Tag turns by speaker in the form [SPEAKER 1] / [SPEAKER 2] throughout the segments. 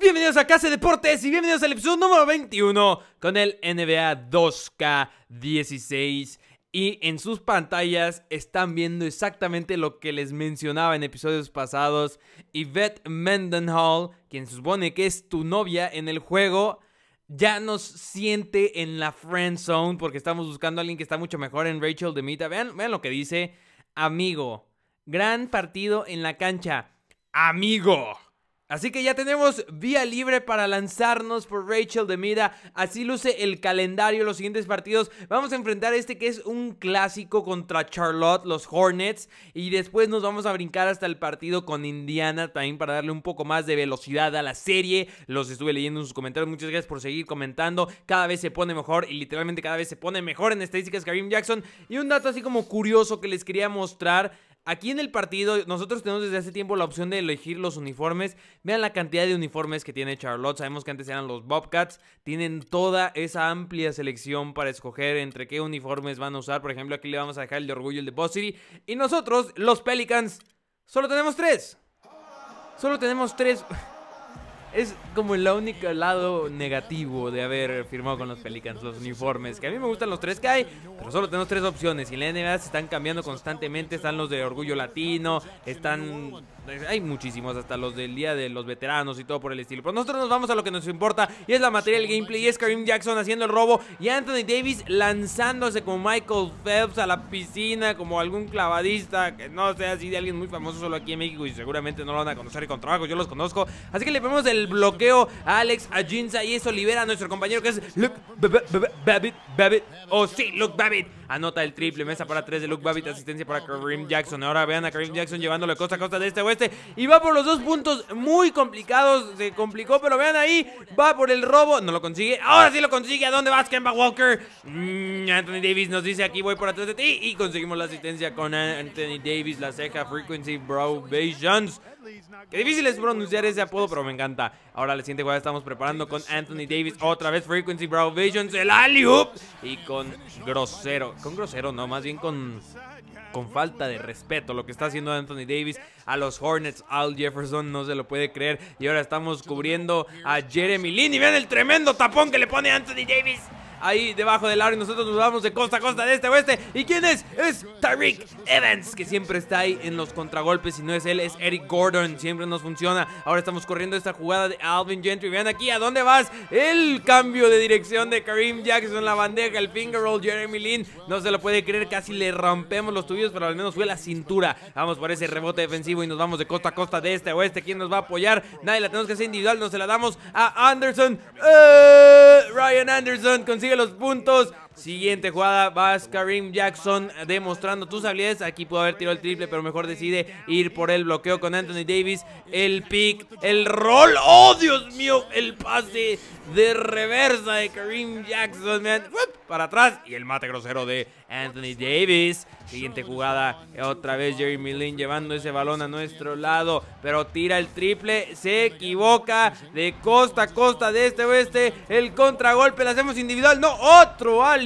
[SPEAKER 1] Bienvenidos a Casa de Deportes y bienvenidos al episodio número 21 con el NBA 2K16. Y en sus pantallas están viendo exactamente lo que les mencionaba en episodios pasados. Y Yvette Mendenhall, quien supone que es tu novia en el juego, ya nos siente en la friend zone porque estamos buscando a alguien que está mucho mejor en Rachel Demita. Vean, vean lo que dice. Amigo, gran partido en la cancha. Amigo. Así que ya tenemos vía libre para lanzarnos por Rachel de Mira. Así luce el calendario, los siguientes partidos. Vamos a enfrentar este que es un clásico contra Charlotte, los Hornets. Y después nos vamos a brincar hasta el partido con Indiana también para darle un poco más de velocidad a la serie. Los estuve leyendo en sus comentarios. Muchas gracias por seguir comentando. Cada vez se pone mejor y literalmente cada vez se pone mejor en estadísticas Karim Jackson. Y un dato así como curioso que les quería mostrar Aquí en el partido, nosotros tenemos desde hace tiempo la opción de elegir los uniformes. Vean la cantidad de uniformes que tiene Charlotte. Sabemos que antes eran los Bobcats. Tienen toda esa amplia selección para escoger entre qué uniformes van a usar. Por ejemplo, aquí le vamos a dejar el de orgullo, el de Boss Y nosotros, los Pelicans, solo tenemos tres. Solo tenemos tres es como el único lado negativo de haber firmado con los Pelicans los uniformes. Que a mí me gustan los tres que hay, pero solo tenemos tres opciones. Y en la NBA se están cambiando constantemente. Están los de Orgullo Latino, están. Hay muchísimos, hasta los del Día de los Veteranos y todo por el estilo. Pero nosotros nos vamos a lo que nos importa, y es la materia del gameplay. Y es Karim Jackson haciendo el robo, y Anthony Davis lanzándose como Michael Phelps a la piscina, como algún clavadista, que no sea así de alguien muy famoso solo aquí en México. Y seguramente no lo van a conocer y con trabajo, yo los conozco. Así que le vemos el bloqueo a Alex Ajinza y eso libera a nuestro compañero que es Luke Babbitt. Babbitt. Oh, sí, Luke Babbitt. Anota el triple, mesa para 3 de Luke Babbitt, asistencia para Kareem Jackson. Ahora vean a Kareem Jackson llevándole costa a costa de este oeste. Y va por los dos puntos muy complicados. Se complicó, pero vean ahí. Va por el robo. No lo consigue. Ahora sí lo consigue. ¿A dónde vas, Kemba Walker? Mm, Anthony Davis nos dice aquí voy por atrás de ti. Y conseguimos la asistencia con Anthony Davis, la ceja, Frequency Probations. Qué difícil es pronunciar ese apodo, pero me encanta. Ahora la siguiente jugada estamos preparando con Anthony Davis. Otra vez Frequency Brow Visions, el alley Y con grosero. Con grosero, no, más bien con con falta de respeto lo que está haciendo Anthony Davis a los Hornets. Al Jefferson no se lo puede creer. Y ahora estamos cubriendo a Jeremy Lin. Y vean el tremendo tapón que le pone Anthony Davis ahí debajo del área. nosotros nos vamos de costa a costa, de este a oeste. ¿Y quién es? Es Tariq Evans, que siempre está ahí en los contragolpes. Si no es él, es Eric Gordon. Siempre nos funciona. Ahora estamos corriendo esta jugada de Alvin Gentry. Vean aquí, ¿a dónde vas? El cambio de dirección de Kareem Jackson, la bandeja, el finger roll, Jeremy Lin. No se lo puede creer, casi le rompemos los tubillos, pero al menos fue la cintura. Vamos por ese rebote defensivo y nos vamos de costa a costa, de este a oeste. ¿Quién nos va a apoyar? Nadie la tenemos que hacer individual. Nos se la damos a Anderson. Eh, Ryan Anderson consigue los puntos pues, Siguiente jugada, vas Karim Jackson demostrando tus habilidades. Aquí pudo haber tirado el triple, pero mejor decide ir por el bloqueo con Anthony Davis. El pick, el roll. ¡Oh, Dios mío! El pase de reversa de Karim Jackson, Para atrás y el mate grosero de Anthony Davis. Siguiente jugada, otra vez Jeremy Lin llevando ese balón a nuestro lado, pero tira el triple, se equivoca de costa a costa de este oeste. El contragolpe, lo hacemos individual, no, otro al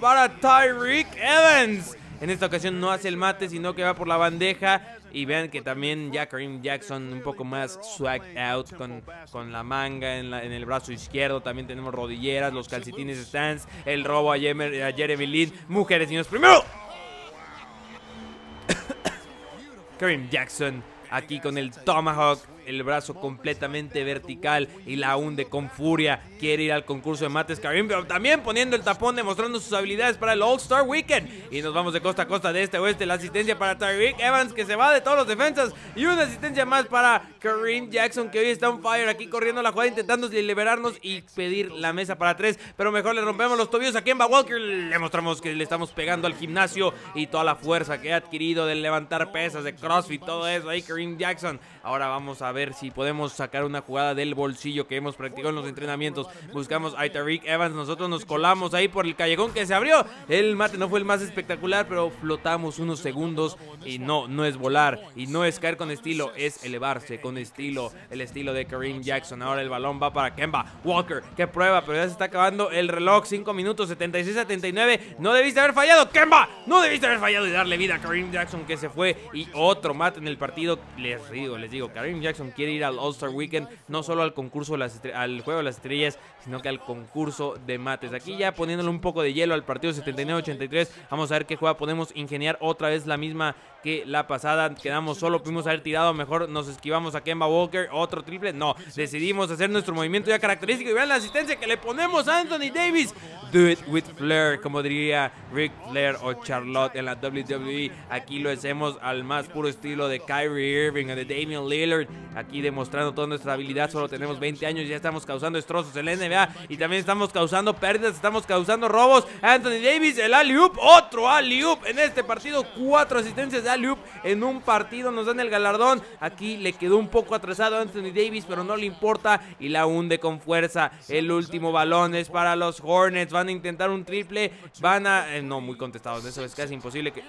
[SPEAKER 1] para Tyreek Evans. En esta ocasión no hace el mate, sino que va por la bandeja. Y vean que también ya Kareem Jackson un poco más swag out con, con la manga en, en, el brazo izquierdo. También tenemos rodilleras, los calcetines stands, el robo a, Jeremy Lin. Mujeres y niños, primero. Kareem Jackson aquí con el Tomahawk el brazo completamente vertical y la hunde con furia. Quiere ir al concurso de mates Karim, pero también poniendo el tapón, demostrando sus habilidades para el All-Star Weekend. Y nos vamos de costa a costa de este oeste. La asistencia para Tyreek Evans, que se va de todos los defensas. Y una asistencia más para Kareem Jackson, que hoy está on fire aquí corriendo la jugada, intentando liberarnos y pedir la mesa para tres. Pero mejor le rompemos los tobillos a en Walker. Le mostramos que le estamos pegando al gimnasio y toda la fuerza que ha adquirido del levantar pesas, de CrossFit, todo eso. Ahí Karim Jackson Ahora vamos a ver si podemos sacar una jugada del bolsillo que hemos practicado en los entrenamientos. Buscamos a Tariq Evans. Nosotros nos colamos ahí por el callejón que se abrió. El mate no fue el más espectacular, pero flotamos unos segundos. Y no, no es volar. Y no es caer con estilo, es elevarse con estilo. El estilo de Kareem Jackson. Ahora el balón va para Kemba Walker. ¿Qué prueba, pero ya se está acabando el reloj. 5 minutos, 76-79. No debiste haber fallado, Kemba. No debiste haber fallado y darle vida a Kareem Jackson que se fue. Y otro mate en el partido. Les río, les digo, Karim Jackson quiere ir al All-Star Weekend, no solo al concurso, al Juego de las Estrellas, sino que al concurso de mates. Aquí ya poniéndole un poco de hielo al partido 79-83, vamos a ver qué juega. podemos ingeniar otra vez la misma que la pasada. Quedamos solo, pudimos haber tirado, mejor nos esquivamos a Kemba Walker, otro triple. No, decidimos hacer nuestro movimiento ya característico y vean la asistencia que le ponemos a Anthony Davis. Do it with flair, como diría Rick Flair o Charlotte en la WWE. Aquí lo hacemos al más puro estilo de Kyrie Irving o de Damian Lillard. Aquí demostrando toda nuestra habilidad, solo tenemos 20 años y ya estamos causando destrozos El n y también estamos causando pérdidas, estamos causando robos. Anthony Davis, el Aliup, otro Aliup en este partido. Cuatro asistencias de Aliup en un partido. Nos dan el galardón. Aquí le quedó un poco atrasado Anthony Davis, pero no le importa y la hunde con fuerza. El último balón es para los Hornets. Van a intentar un triple. Van a. Eh, no, muy contestados. Eso es casi imposible que.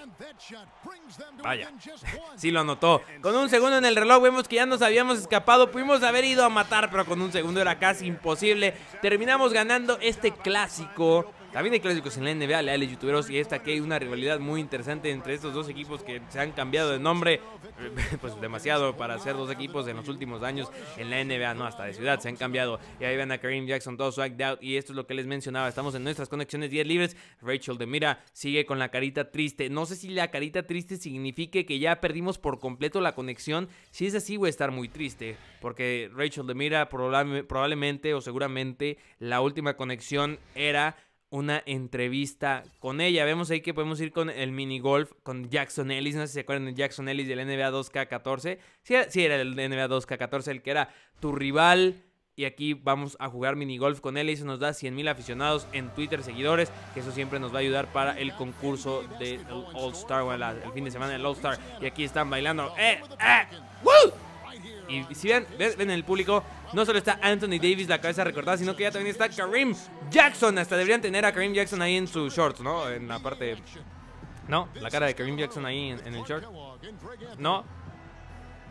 [SPEAKER 1] Vaya. Sí lo anotó. Con un segundo en el reloj vemos que ya nos habíamos escapado. Pudimos haber ido a matar, pero con un segundo era casi imposible terminamos ganando este clásico también hay clásicos en la NBA, leales youtuberos, y esta que hay una rivalidad muy interesante entre estos dos equipos que se han cambiado de nombre, pues demasiado para ser dos equipos en los últimos años en la NBA, no, hasta de ciudad se han cambiado. Y ahí van a Kareem Jackson, todo swagged out, y esto es lo que les mencionaba, estamos en nuestras conexiones 10 libres. Rachel de Mira sigue con la carita triste, no sé si la carita triste signifique que ya perdimos por completo la conexión, si es así voy a estar muy triste, porque Rachel de Mira probablemente o seguramente la última conexión era una entrevista con ella. Vemos ahí que podemos ir con el mini golf con Jackson Ellis. No sé si se acuerdan de Jackson Ellis del NBA 2K14. Sí, era el NBA 2K14, el que era tu rival. Y aquí vamos a jugar mini golf con él. Y eso nos da 100.000 aficionados en Twitter, seguidores. Que eso siempre nos va a ayudar para el concurso del All Star. el, fin de semana del All Star. Y aquí están bailando. ¡Eh, eh! Y si ven, ven, en el público, no solo está Anthony Davis la cabeza recortada, sino que ya también está Kareem Jackson. Hasta deberían tener a Kareem Jackson ahí en su shorts, ¿no? En la parte... No, la cara de Kareem Jackson ahí en, en el short. No,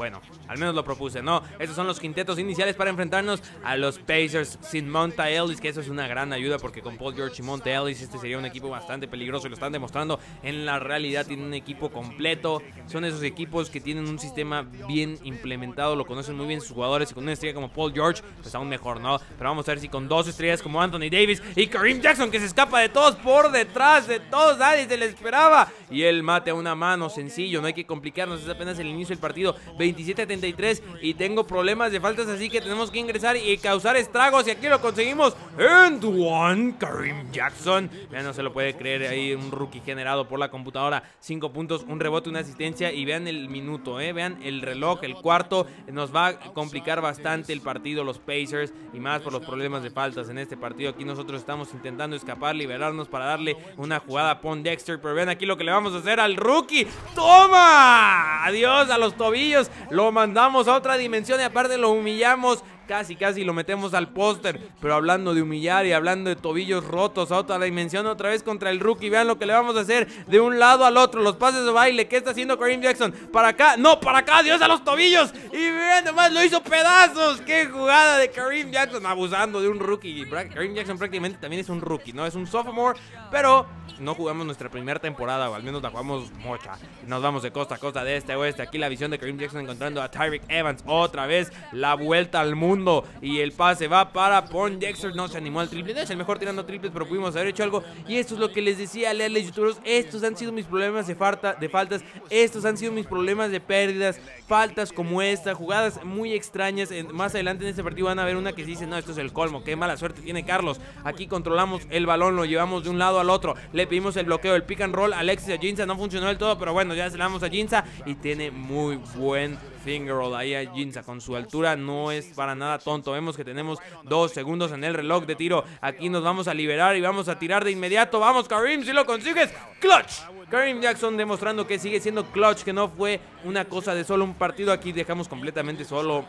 [SPEAKER 1] bueno, al menos lo propuse, ¿no? Estos son los quintetos iniciales para enfrentarnos a los Pacers sin Monta Ellis, que eso es una gran ayuda porque con Paul George y Monta Ellis este sería un equipo bastante peligroso y lo están demostrando. En la realidad tienen un equipo completo. Son esos equipos que tienen un sistema bien implementado, lo conocen muy bien sus jugadores y con una estrella como Paul George, pues aún mejor, ¿no? Pero vamos a ver si con dos estrellas como Anthony Davis y Kareem Jackson que se escapa de todos por detrás, de todos, nadie se le esperaba. Y él mate a una mano, sencillo, no hay que complicarnos, es apenas el inicio del partido. 27 33 y tengo problemas de faltas, así que tenemos que ingresar y causar estragos. Y aquí lo conseguimos. And one, Karim Jackson. Ya no se lo puede creer. Ahí un rookie generado por la computadora. Cinco puntos, un rebote, una asistencia. Y vean el minuto, eh, Vean el reloj, el cuarto. Nos va a complicar bastante el partido los Pacers y más por los problemas de faltas en este partido. Aquí nosotros estamos intentando escapar, liberarnos para darle una jugada a Pon Dexter. Pero vean aquí lo que le vamos a hacer al rookie. ¡Toma! Adiós a los tobillos lo mandamos a otra dimensión y aparte lo humillamos casi, casi lo metemos al póster. Pero hablando de humillar y hablando de tobillos rotos a otra dimensión, otra vez contra el rookie. Vean lo que le vamos a hacer de un lado al otro. Los pases de baile. ¿Qué está haciendo Kareem Jackson? Para acá. No, para acá. Dios a los tobillos. Y vean, nomás lo hizo pedazos. Qué jugada de Kareem Jackson. Abusando de un rookie. Kareem Jackson prácticamente también es un rookie, ¿no? Es un sophomore. Pero no jugamos nuestra primera temporada. O al menos la jugamos mocha. Nos vamos de costa a costa, de este oeste. Aquí la visión de Kareem Jackson encontrando a Tyreek Evans otra vez. La vuelta al mundo y el pase va para Porn Dexter. No se animó al triple. No es el mejor tirando triples, pero pudimos haber hecho algo. Y esto es lo que les decía, leales youtubers, Estos han sido mis problemas de, falta, de faltas. Estos han sido mis problemas de pérdidas. Faltas como esta, jugadas muy extrañas. más adelante en este partido van a ver una que se dice: No, esto es el colmo. Qué mala suerte tiene Carlos. Aquí controlamos el balón, lo llevamos de un lado al otro. Le pedimos el bloqueo, el pick and roll. Alexis a Jinza no funcionó del todo, pero bueno, ya se la damos a Jinza y tiene muy buen Finger Roll ahí a Ginza con su altura no es para nada tonto. Vemos que tenemos dos segundos en el reloj de tiro. Aquí nos vamos a liberar y vamos a tirar de inmediato. Vamos, Karim, si lo consigues, clutch. Karim Jackson demostrando que sigue siendo clutch, que no fue una cosa de solo un partido. Aquí dejamos completamente solo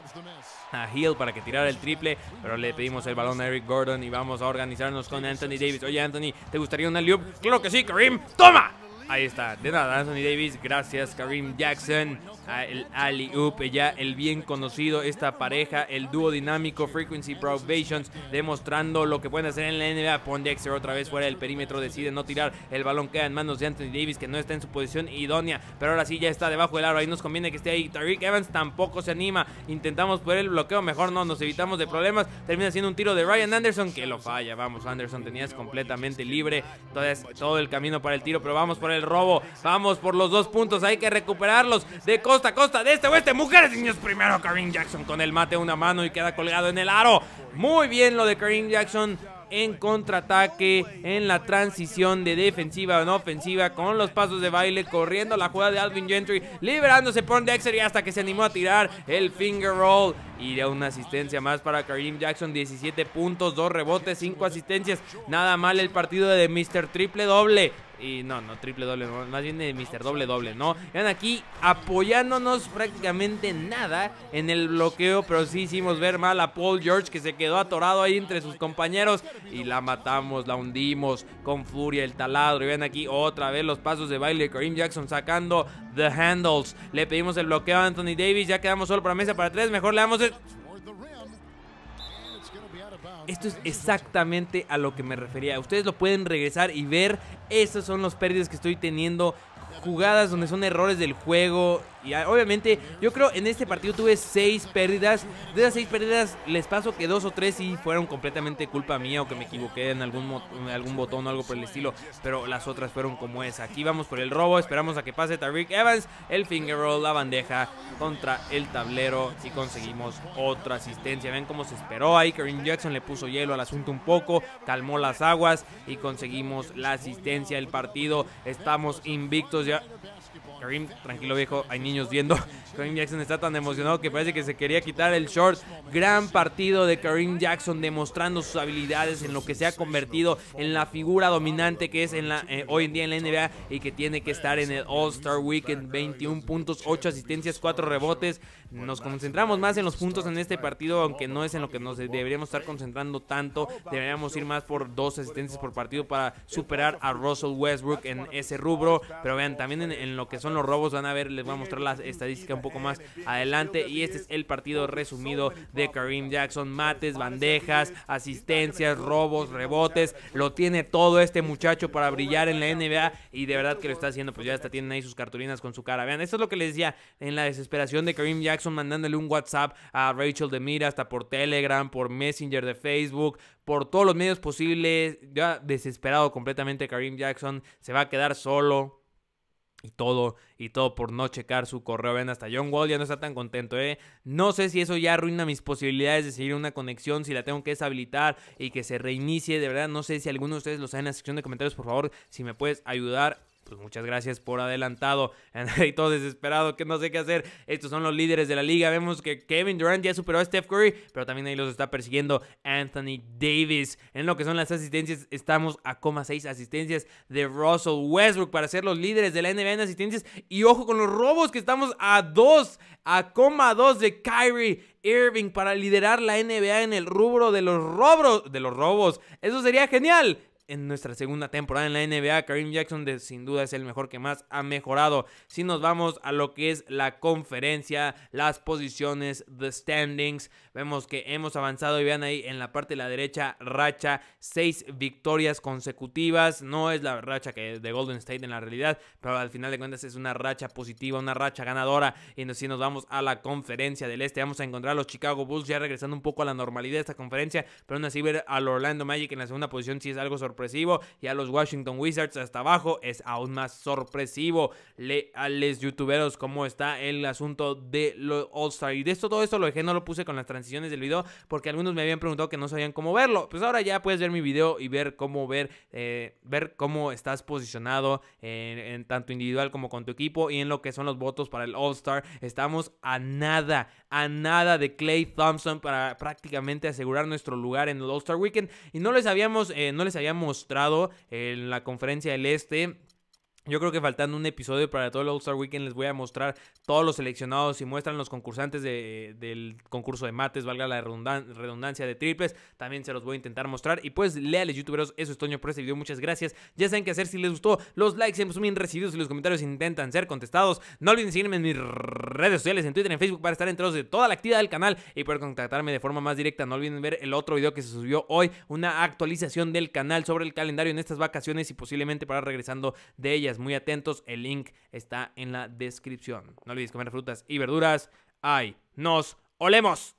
[SPEAKER 1] a Hill para que tirara el triple, pero le pedimos el balón a Eric Gordon y vamos a organizarnos con Anthony Davis. Oye, Anthony, ¿te gustaría una liup? Claro que sí, Karim. ¡Toma! Ahí está, de nada, Anthony Davis, gracias Karim Jackson, el Ali Up, ya el bien conocido, esta pareja, el dúo dinámico Frequency Probations, demostrando lo que pueden hacer en la NBA. Pondexter otra vez fuera del perímetro, decide no tirar, el balón queda en manos de Anthony Davis, que no está en su posición idónea, pero ahora sí ya está debajo del aro, ahí nos conviene que esté ahí. Tariq Evans tampoco se anima, intentamos por el bloqueo, mejor no, nos evitamos de problemas, termina siendo un tiro de Ryan Anderson, que lo falla, vamos, Anderson tenías completamente libre, todo, todo el camino para el tiro, pero vamos por el robo. Vamos por los dos puntos, hay que recuperarlos. De costa a costa, de este oeste, mujeres niños primero. Karim Jackson con el mate una mano y queda colgado en el aro. Muy bien lo de Karim Jackson en contraataque, en la transición de defensiva en ofensiva, con los pasos de baile, corriendo la jugada de Alvin Gentry, liberándose por Dexter y hasta que se animó a tirar el finger roll y una asistencia más para Kareem Jackson. 17 puntos, 2 rebotes, 5 asistencias. Nada mal el partido de Mr. Triple Doble. Y no, no, triple doble, más bien de Mr. Doble Doble, ¿no? Vean aquí apoyándonos prácticamente nada en el bloqueo, pero sí hicimos ver mal a Paul George que se quedó atorado ahí entre sus compañeros y la matamos, la hundimos con furia el taladro. Y vean aquí otra vez los pasos de baile de Kareem Jackson sacando the handles. Le pedimos el bloqueo a Anthony Davis, ya quedamos solo para mesa para tres, mejor le damos... El esto es exactamente a lo que me refería. Ustedes lo pueden regresar y ver. Esos son los pérdidas que estoy teniendo. Jugadas donde son errores del juego. Y ah, obviamente, yo creo en este partido tuve seis pérdidas. De esas seis pérdidas, les paso que dos o tres sí fueron completamente culpa mía o que me equivoqué en algún, algún botón o algo por el estilo. Pero las otras fueron como esa. Aquí vamos por el robo. Esperamos a que pase Tariq Evans. El finger roll, la bandeja contra el tablero. Y conseguimos otra asistencia. ¿Ven cómo se esperó ahí. Karim Jackson le puso hielo al asunto un poco. Calmó las aguas. Y conseguimos la asistencia del partido. Estamos invictos ya. Karim, tranquilo viejo, hay niños viendo. Karim Jackson está tan emocionado que parece que se quería quitar el short. Gran partido de Karim Jackson demostrando sus habilidades en lo que se ha convertido en la figura dominante que es en la, eh, hoy en día en la NBA y que tiene que estar en el All-Star Weekend. 21 puntos, 8 asistencias, 4 rebotes. Nos concentramos más en los puntos en este partido, aunque no es en lo que nos deberíamos estar concentrando tanto. Deberíamos ir más por 2 asistencias por partido para superar a Russell Westbrook en ese rubro. Pero vean, también en, en lo que son los robos. Van a ver, les voy a mostrar las estadísticas un poco más adelante. Y este es el partido resumido de Karim Jackson. Mates, bandejas, asistencias, robos, rebotes. Lo tiene todo este muchacho para brillar en la NBA. Y de verdad que lo está haciendo. Pues ya hasta tienen ahí sus cartulinas con su cara. Vean, esto es lo que les decía en la desesperación de Karim Jackson mandándole un WhatsApp a Rachel Mira, hasta por Telegram, por Messenger de Facebook, por todos los medios posibles. Ya desesperado completamente Karim Jackson. Se va a quedar solo y todo, y todo por no checar su correo. Ven, hasta John Wall ya no está tan contento, ¿eh? No sé si eso ya arruina mis posibilidades de seguir una conexión, si la tengo que deshabilitar y que se reinicie. De verdad, no sé si alguno de ustedes lo sabe en la sección de comentarios, por favor, si me puedes ayudar pues, muchas gracias por adelantado. y todo desesperado, que no sé qué hacer. Estos son los líderes de la liga. Vemos que Kevin Durant ya superó a Steph Curry, pero también ahí los está persiguiendo Anthony Davis. En lo que son las asistencias, estamos a seis asistencias de Russell Westbrook para ser los líderes de la NBA en asistencias. Y ojo con los robos, que estamos a dos a 2 de Kyrie Irving para liderar la NBA en el rubro de los robos. De los robos. Eso sería genial en nuestra segunda temporada en la NBA. Karim Jackson de, sin duda es el mejor que más ha mejorado. Si nos vamos a lo que es la conferencia, las posiciones, the standings, Vemos que hemos avanzado y vean ahí en la parte de la derecha racha, seis victorias consecutivas. No es la racha que de Golden State en la realidad, pero al final de cuentas es una racha positiva, una racha ganadora. Y si nos vamos a la conferencia del este, vamos a encontrar a los Chicago Bulls ya regresando un poco a la normalidad de esta conferencia, pero aún así ver al Orlando Magic en la segunda posición sí es algo sorpresivo y a los Washington Wizards hasta abajo es aún más sorpresivo. Le, youtuberos cómo está el asunto de los All-Star. Y de esto, todo esto lo dejé, no lo puse con las transiciones transiciones del video, porque algunos me habían preguntado que no sabían cómo verlo. Pues ahora ya puedes ver mi video y ver cómo ver, eh, ver cómo estás posicionado eh, en, tanto individual como con tu equipo y en lo que son los votos para el All Star. Estamos a nada, a nada de Clay Thompson para prácticamente asegurar nuestro lugar en el All Star Weekend y no les habíamos, eh, no les había mostrado en la conferencia del Este yo creo que faltando un episodio para todo el All-Star Weekend les voy a mostrar todos los seleccionados y muestran los concursantes del concurso de mates, valga la redundancia de triples. También se los voy a intentar mostrar. Y pues, leales youtuberos, eso es todo por este video. Muchas gracias. Ya saben qué hacer si les gustó. Los likes siempre son bien recibidos y los comentarios intentan ser contestados. No olviden seguirme en mis redes sociales, en Twitter, en Facebook, para estar enteros de toda la actividad del canal y poder contactarme de forma más directa. No olviden ver el otro video que se subió hoy, una actualización del canal sobre el calendario en estas vacaciones y posiblemente para regresando de ellas. Muy atentos, el link está en la descripción. No olvides comer frutas y verduras. ¡Ay! ¡Nos olemos!